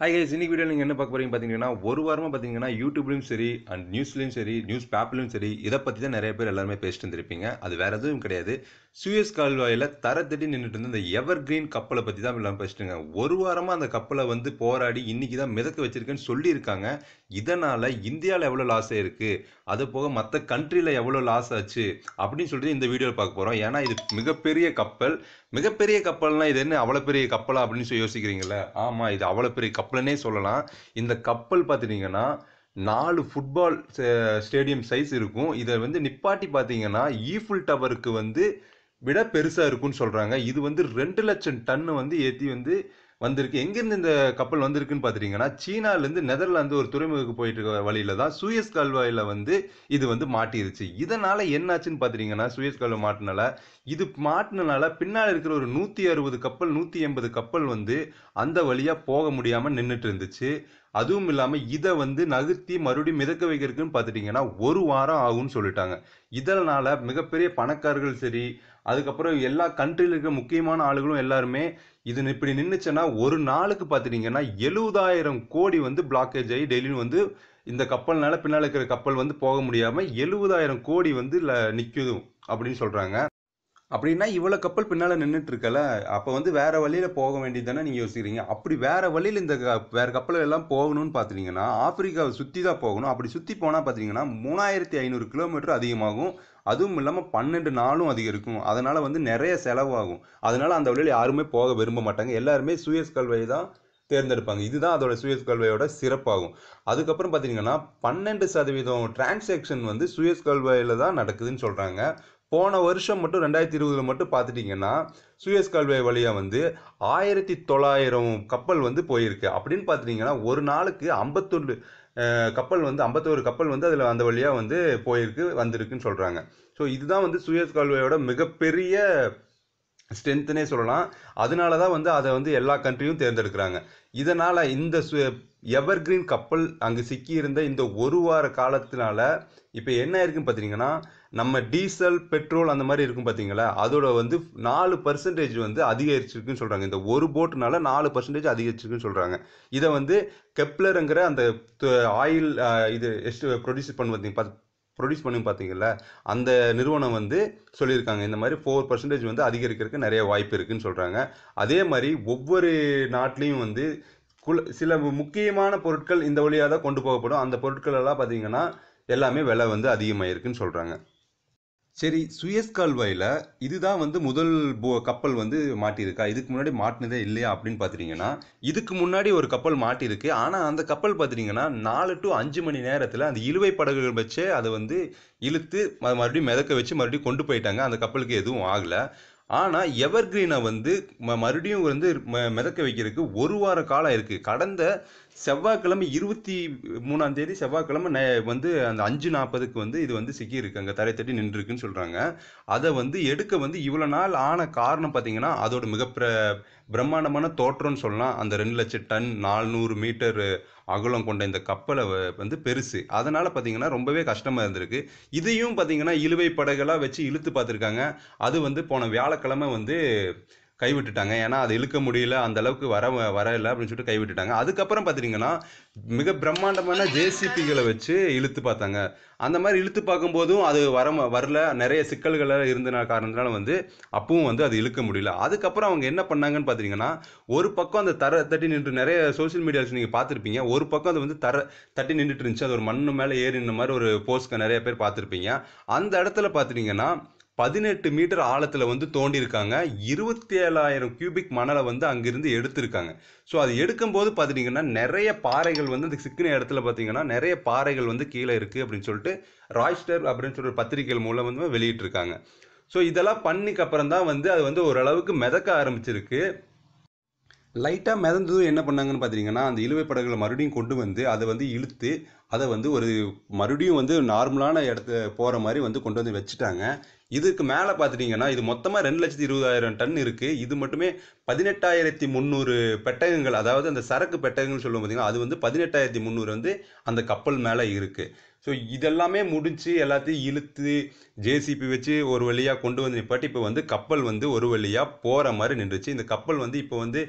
hi guys இன்றைக்கி video நீங்கள் என்ன பார்க்க போகிறீங்க பார்த்தீங்கன்னா ஒரு வாரமாக பார்த்தீங்கன்னா யூடியூப்லையும் சரி அண்ட் நியூஸ்லையும் சரி நியூஸ் பேப்பர்லையும் சரி இதை பற்றி தான் நிறைய பேர் எல்லாருமே பேசிட்டு இருந்திருப்பீங்க அது வேறு எதுவும் கிடையாது சுயஸ் கால்வாயில் தரத்தடி நின்றுட்டு இருந்த இந்த எவர் கிரீன் கப்பலை பற்றி தான் எல்லாம் பேசிட்டுங்க ஒரு வாரமாக அந்த கப்பலை வந்து போராடி இன்றைக்கி தான் மிதக்க வச்சிருக்கேன்னு சொல்லியிருக்காங்க இதனால் இந்தியாவில் எவ்வளோ லாஸ் ஆயிருக்கு அது போக மற்ற கண்ட்ரியில் எவ்வளோ லாஸ் ஆச்சு அப்படின்னு சொல்லிட்டு இந்த வீடியோவில் பார்க்க போகிறோம் ஏன்னா இது மிகப்பெரிய கப்பல் மிகப்பெரிய கப்பல்னால் இது என்ன அவ்வளோ பெரிய கப்பலா அப்படின்னு சொல்லி யோசிக்கிறீங்களா ஆமாம் இது அவ்வளோ பெரிய கப்பல் கப்பல்னே சொல்லலாம் இந்த கப்பல் பார்த்துட்டிங்கன்னா நாலு ஃபுட்பால் ஸ்டேடியம் சைஸ் இருக்கும் இதை வந்து நிப்பாட்டி பார்த்தீங்கன்னா ஈஃபுல் டவருக்கு வந்து விட பெருசாக இருக்கும்னு சொல்கிறாங்க இது வந்து ரெண்டு லட்சம் டன்னு வந்து ஏற்றி வந்து வந்திருக்கு எங்கேருந்து இந்த கப்பல் வந்திருக்குன்னு பார்த்துட்டிங்கன்னா சீனாலேருந்து நெதர்லாந்து ஒரு துறைமுகக்கு போயிட்டு இருக்க வழியில தான் சுயஸ் கால்வாயில் வந்து இது வந்து மாட்டிருச்சு இதனால் என்னாச்சுன்னு பார்த்துட்டிங்கன்னா சுயஸ் கால்வாய் மாட்டினால இது மாட்டினால பின்னால் இருக்கிற ஒரு நூற்றி அறுபது கப்பல் நூற்றி எண்பது கப்பல் வந்து அந்த வழியாக போக முடியாமல் நின்றுட்டு இருந்துச்சு அதுவும் இல்லாமல் இதை வந்து நகர்த்தி மறுபடியும் மிதக்க வைக்கிறதுக்குன்னு பார்த்துட்டிங்கன்னா ஒரு வாரம் ஆகும்னு சொல்லிட்டாங்க இதனால் மிகப்பெரிய பணக்காரர்கள் சரி அதுக்கப்புறம் எல்லா கண்ட்ரியில் இருக்க முக்கியமான ஆளுகளும் எல்லாருமே இது இப்படி நின்றுச்சுன்னா ஒரு நாளுக்கு பார்த்துட்டிங்கன்னா எழுபதாயிரம் கோடி வந்து பிளாக்கேஜ் ஆகி டெய்லியும் வந்து இந்த கப்பல்னால பின்னால் இருக்கிற கப்பல் வந்து போக முடியாமல் எழுபதாயிரம் கோடி வந்து நிற்குதும் அப்படின்னு சொல்கிறாங்க அப்படின்னா இவ்வளோ கப்பல் பின்னால் நின்றுட்டு இருக்கல அப்போ வந்து வேறு வழியில் போக வேண்டியது தானே நீங்கள் யோசிக்கிறீங்க அப்படி வேறு வழியில் இந்த வேறு கப்பல் எல்லாம் போகணும்னு பார்த்துட்டிங்கன்னா ஆப்பிரிக்காவை சுற்றி தான் போகணும் அப்படி சுற்றி போனால் பார்த்தீங்கன்னா மூணாயிரத்தி ஐநூறு கிலோமீட்டர் அதிகமாகும் அதுவும் இல்லாமல் பன்னெண்டு நாளும் அதிகம் இருக்கும் அதனால் வந்து நிறைய செலவாகும் அதனால் அந்த வழியில் யாருமே போக விரும்ப மாட்டாங்க எல்லாருமே சுயஸ் கல்வியை தான் தேர்ந்தெடுப்பாங்க இதுதான் அதோட சுயஸ் கல்வியோட சிறப்பாகும் அதுக்கப்புறம் பார்த்தீங்கன்னா பன்னெண்டு சதவீதம் டிரான்சாக்ஷன் வந்து சுயஸ் கல்வியில் தான் நடக்குதுன்னு சொல்கிறாங்க போன வருஷம் மட்டும் ரெண்டாயிரத்தி இருபதில் மட்டும் பார்த்துட்டிங்கன்னா சுயஸ் கால்வாய் வழியாக வந்து ஆயிரத்தி தொள்ளாயிரம் கப்பல் வந்து போயிருக்கு அப்படின்னு பார்த்துட்டிங்கன்னா ஒரு நாளுக்கு ஐம்பத்தொன்று கப்பல் வந்து ஐம்பத்தோரு கப்பல் வந்து அதில் அந்த வழியாக வந்து போயிருக்கு வந்திருக்குன்னு சொல்கிறாங்க ஸோ இதுதான் வந்து சுயஸ் கால்வாயோட மிகப்பெரிய ஸ்ட்ரென்த்துனே சொல்லலாம் அதனால தான் வந்து அதை வந்து எல்லா கண்ட்ரியும் தேர்ந்தெடுக்கிறாங்க இதனால் இந்த சு எவர்கிரீன் கப்பல் அங்கே சிக்கியிருந்த இந்த ஒரு வார காலத்தினால இப்போ என்ன இருக்குன்னு பார்த்தீங்கன்னா நம்ம டீசல் பெட்ரோல் அந்த மாதிரி இருக்கும் பார்த்தீங்களா அதோட வந்து நாலு பர்சன்டேஜ் வந்து அதிகரிச்சிருக்குன்னு சொல்கிறாங்க இந்த ஒரு போட்டுனால நாலு பர்சன்டேஜ் அதிகரிச்சிருக்குன்னு சொல்கிறாங்க இதை வந்து கெப்லருங்கிற அந்த ஆயில் இது ப்ரொடியூஸ் பண்ணுவீங்க ப்ரொடியூஸ் பண்ணி பார்த்தீங்கல்ல அந்த நிறுவனம் வந்து சொல்லியிருக்காங்க இந்த மாதிரி ஃபோர் பர்சன்டேஜ் வந்து அதிகரிக்கிறதுக்கு நிறைய வாய்ப்பு இருக்குதுன்னு சொல்கிறாங்க அதே மாதிரி ஒவ்வொரு நாட்டிலையும் வந்து குல சில முக்கியமான பொருட்கள் இந்த வழியாக தான் கொண்டு போகப்படும் அந்த பொருட்கள் எல்லாம் பார்த்தீங்கன்னா எல்லாமே விலை வந்து அதிகமாக சொல்கிறாங்க சரி சுயஸ் கால்வாயில் இதுதான் வந்து முதல் போ கப்பல் வந்து மாட்டியிருக்கா இதுக்கு முன்னாடி மாட்டினதே இல்லையா அப்படின்னு பார்த்துட்டிங்கன்னா இதுக்கு முன்னாடி ஒரு கப்பல் மாட்டியிருக்கு ஆனால் அந்த கப்பல் பார்த்துட்டிங்கன்னா நாலு டு அஞ்சு மணி நேரத்தில் அந்த இழுவை படகுகள் வச்சே அதை வந்து இழுத்து மறுபடியும் மிதக்க வச்சு மறுபடியும் கொண்டு போயிட்டாங்க அந்த கப்பலுக்கு எதுவும் ஆகலை ஆனால் எவர்கிரீனை வந்து மறுபடியும் வந்து மிதக்க வைக்கிறதுக்கு ஒரு வார காலம் இருக்குது கடந்த செவ்வாய்க்கிழமை இருபத்தி மூணாம் தேதி செவ்வாய்க்கிழமை வந்து அந்த அஞ்சு நாற்பதுக்கு வந்து இது வந்து சிக்கியிருக்கு அங்கே தரை தட்டி நின்றுருக்குன்னு சொல்கிறாங்க அதை வந்து எடுக்க வந்து இவ்வளோ நாள் ஆன காரணம் பார்த்தீங்கன்னா அதோட மிக பிரம்மாண்டமான தோற்றம்னு சொல்லலாம் அந்த ரெண்டு லட்சம் டன் நானூறு மீட்டர் அகலம் கொண்ட இந்த கப்பலை வந்து பெருசு அதனால் பார்த்தீங்கன்னா ரொம்பவே கஷ்டமாக இருந்திருக்கு இதையும் பார்த்தீங்கன்னா இழுவை படகுலாம் வச்சு இழுத்து பார்த்துருக்காங்க அது வந்து போன வியாழக்கிழமை வந்து கைவிட்டுட்டாங்க ஏன்னா அதை இழுக்க முடியல அந்த அளவுக்கு வர வரல அப்படின்னு சொல்லிட்டு கைவிட்டுட்டாங்க அதுக்கப்புறம் பார்த்தீங்கன்னா மிக பிரம்மாண்டமான ஜேசிபிகளை வச்சு இழுத்து பார்த்தாங்க அந்த மாதிரி இழுத்து பார்க்கும்போதும் அது வர வரல நிறைய சிக்கல்கள் இருந்தன காரணத்தினால வந்து அப்பவும் வந்து அது இழுக்க முடியல அதுக்கப்புறம் அவங்க என்ன பண்ணாங்கன்னு பார்த்தீங்கன்னா ஒரு பக்கம் அந்த தர தட்டி நின்று நிறைய சோசியல் மீடியாஸ் நீங்கள் பார்த்துருப்பீங்க ஒரு பக்கம் அது வந்து தர தட்டி நின்றுட்டு இருந்துச்சு அது ஒரு மண்ணு மேலே ஏறின மாதிரி ஒரு போஸ்ட்க்கு நிறைய பேர் பார்த்துருப்பீங்க அந்த இடத்துல பார்த்தீங்கன்னா பதினெட்டு மீட்டர் ஆழத்தில் வந்து தோண்டியிருக்காங்க இருபத்தி ஏழாயிரம் கியூபிக் மணலை வந்து அங்கிருந்து எடுத்திருக்காங்க ஸோ அது எடுக்கும்போது பார்த்துட்டிங்கன்னா நிறைய பாறைகள் வந்து அந்த சிக்கின இடத்துல பார்த்தீங்கன்னா நிறைய பாறைகள் வந்து கீழே இருக்குது அப்படின்னு சொல்லிட்டு ராய்ஸ்டர் அப்படின்னு சொல்லிட்டு பத்திரிகைகள் மூலம் வந்து வெளியிட்டிருக்காங்க ஸோ இதெல்லாம் பண்ணிக்கு அப்புறம் தான் வந்து அது வந்து ஓரளவுக்கு மிதக்க ஆரம்பிச்சிருக்கு லைட்டாக மிதந்ததும் என்ன பண்ணாங்கன்னு பார்த்தீங்கன்னா அந்த இழுவை படகுகளை மறுபடியும் கொண்டு வந்து அதை வந்து இழுத்து அதை வந்து ஒரு மறுபடியும் வந்து நார்மலான இடத்த போகிற மாதிரி வந்து கொண்டு வந்து வச்சுட்டாங்க இதுக்கு மேலே பார்த்துட்டிங்கன்னா இது மொத்தமாக ரெண்டு லட்சத்தி இருபதாயிரம் டன் இருக்குது இது மட்டுமே பதினெட்டாயிரத்தி முந்நூறு பெட்டகங்கள் அதாவது அந்த சரக்கு பெட்டகங்கள் சொல்லுவோம் பார்த்தீங்கன்னா அது வந்து பதினெட்டாயிரத்தி முந்நூறு வந்து அந்த கப்பல் மேலே இருக்குது ஸோ இதெல்லாமே முடிச்சு எல்லாத்தையும் இழுத்து ஜேசிபி வச்சு ஒரு வழியாக கொண்டு வந்து நிப்பாட்டி இப்போ வந்து கப்பல் வந்து ஒரு வழியாக போகிற மாதிரி நின்றுச்சு இந்த கப்பல் வந்து இப்போ வந்து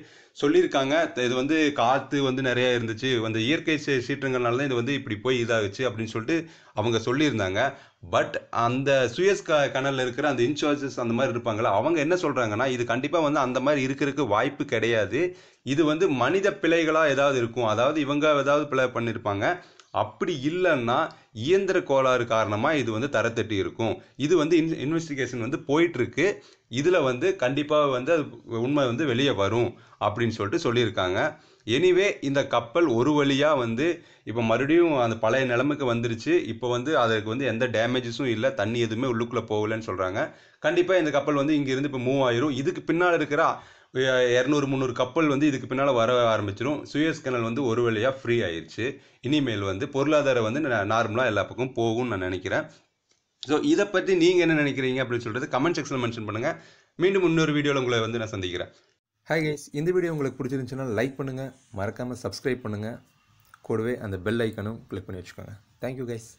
சொல்லியிருக்காங்க இது வந்து காற்று வந்து நிறையா இருந்துச்சு அந்த இயற்கை சீற்றங்கள்னால தான் இது வந்து இப்படி போய் இதாகுச்சு அப்படின்னு சொல்லிட்டு அவங்க சொல்லியிருந்தாங்க பட் அந்த சுயஸ் க கனலில் இருக்கிற அந்த இன்சார்ஜஸ் அந்த மாதிரி இருப்பாங்களா அவங்க என்ன சொல்கிறாங்கன்னா இது கண்டிப்பாக வந்து அந்த மாதிரி இருக்கிறதுக்கு வாய்ப்பு கிடையாது இது வந்து மனித பிழைகளாக ஏதாவது இருக்கும் அதாவது இவங்க ஏதாவது பிழை பண்ணியிருப்பாங்க அப்படி இல்லைன்னா இயந்திர கோளாறு காரணமாக இது வந்து தரத்தட்டி இருக்கும் இது வந்து இன் இன்வெஸ்டிகேஷன் வந்து போயிட்டுருக்கு இதில் வந்து கண்டிப்பாக வந்து அது உண்மை வந்து வெளியே வரும் அப்படின்னு சொல்லிட்டு சொல்லியிருக்காங்க எனிவே இந்த கப்பல் ஒரு வழியாக வந்து இப்போ மறுபடியும் அந்த பழைய நிலமைக்கு வந்துருச்சு இப்போ வந்து அதுக்கு வந்து எந்த டேமேஜஸும் இல்லை தண்ணி எதுவுமே உள்ளுக்குள்ளே போகலன்னு சொல்கிறாங்க கண்டிப்பாக இந்த கப்பல் வந்து இங்கேருந்து இப்போ மூவ் ஆயிரும் இதுக்கு பின்னால் இருக்கிற இரநூறு முந்நூறு கப்பல் வந்து இதுக்கு பின்னால் வர ஆரம்பிச்சிடும் சுயஸ் கனல் வந்து ஒரு வழியாக ஃப்ரீ ஆயிடுச்சு இனிமேல் வந்து பொருளாதாரம் வந்து நார்மலாக எல்லா பக்கம் போகும்னு நான் நினைக்கிறேன் ஸோ இதை பற்றி நீங்கள் என்ன நினைக்கிறீங்க அப்படின்னு சொல்கிறது கமெண்ட் செக்ஷனில் மென்ஷன் பண்ணுங்கள் மீண்டும் இன்னொரு வீடியோவில் உங்களை வந்து நான் சந்திக்கிறேன் ஹாய் கைஸ் இந்த வீடியோ உங்களுக்கு பிடிச்சிருந்துச்சுன்னா லைக் பண்ணுங்கள் மறக்காமல் சப்ஸ்கிரைப் பண்ணுங்கள் கூடவே அந்த பெல் ஐக்கனும் கிளிக் பண்ணி வச்சுக்கோங்க தேங்க்யூ கைஸ்